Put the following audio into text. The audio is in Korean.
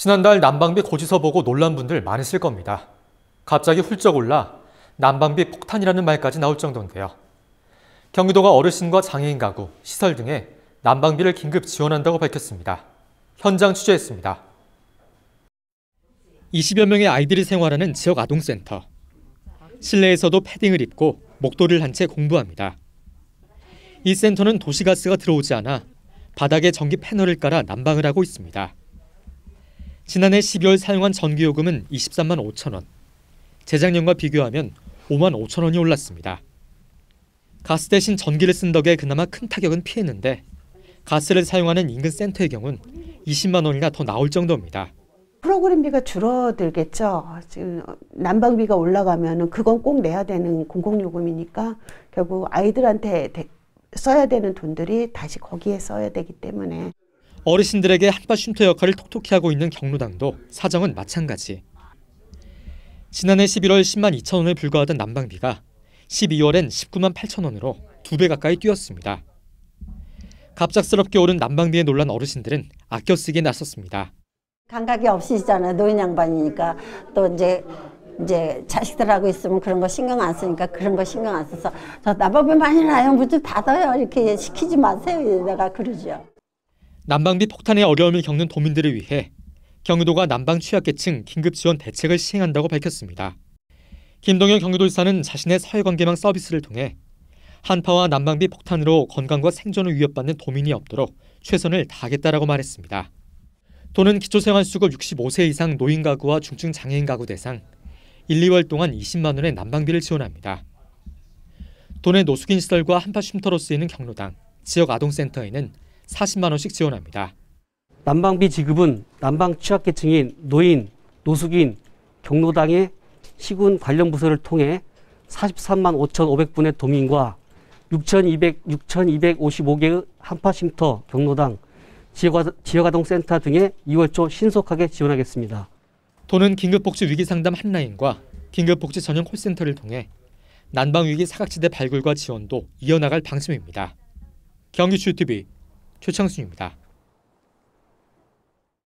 지난달 난방비 고지서 보고 놀란 분들 많으실 겁니다. 갑자기 훌쩍 올라 난방비 폭탄이라는 말까지 나올 정도인데요. 경기도가 어르신과 장애인 가구, 시설 등에 난방비를 긴급 지원한다고 밝혔습니다. 현장 취재했습니다. 20여 명의 아이들이 생활하는 지역 아동센터. 실내에서도 패딩을 입고 목도리를 한 채 공부합니다. 이 센터는 도시가스가 들어오지 않아 바닥에 전기 패널을 깔아 난방을 하고 있습니다. 지난해 12월 사용한 전기요금은 23만 5천 원. 재작년과 비교하면 5만 5천 원이 올랐습니다. 가스 대신 전기를 쓴 덕에 그나마 큰 타격은 피했는데 가스를 사용하는 인근 센터의 경우는 20만 원이나 더 나올 정도입니다. 프로그램비가 줄어들겠죠. 지금 난방비가 올라가면 그건 꼭 내야 되는 공공요금이니까 결국 아이들한테 써야 되는 돈들이 다시 거기에 써야 되기 때문에 어르신들에게 한파 쉼터 역할을 톡톡히 하고 있는 경로당도 사정은 마찬가지. 지난해 11월 10만 2천 원에 불과하던 난방비가 12월엔 19만 8천 원으로 두 배 가까이 뛰었습니다. 갑작스럽게 오른 난방비에 놀란 어르신들은 아껴 쓰기에 나섰습니다. 감각이 없으시잖아요. 노인 양반이니까 또 이제 이제 자식들하고 있으면 그런 거 신경 안 쓰니까 그런 거 신경 안 써서 저 나밥이 많이 나요. 무좀 닫아요. 이렇게 시키지 마세요. 내가 그러죠. 난방비 폭탄의 어려움을 겪는 도민들을 위해 경기도가 난방 취약계층 긴급 지원 대책을 시행한다고 밝혔습니다. 김동현 경기도지사는 자신의 사회관계망 서비스를 통해 한파와 난방비 폭탄으로 건강과 생존을 위협받는 도민이 없도록 최선을 다하겠다라고 말했습니다. 도는 기초생활수급 65세 이상 노인 가구와 중증 장애인 가구 대상 1, 2월 동안 20만 원의 난방비를 지원합니다. 도내 노숙인 시설과 한파 쉼터로 쓰이는 경로당, 지역 아동센터에는 40만 원씩 지원합니다. 난방비 지급은 난방 취약계층인 노인, 노숙인, 경로당의 시군 관련 부서를 통해 43만 5,500분의 도민과 6,200, 6,255개의 한파쉼터, 경로당, 지역아동센터 등에 2월 초 신속하게 지원하겠습니다. 도는 긴급복지 위기상담 한라인과 긴급복지 전용 콜센터를 통해 난방위기 사각지대 발굴과 지원도 이어나갈 방침입니다. 경기슈TV 최창순입니다.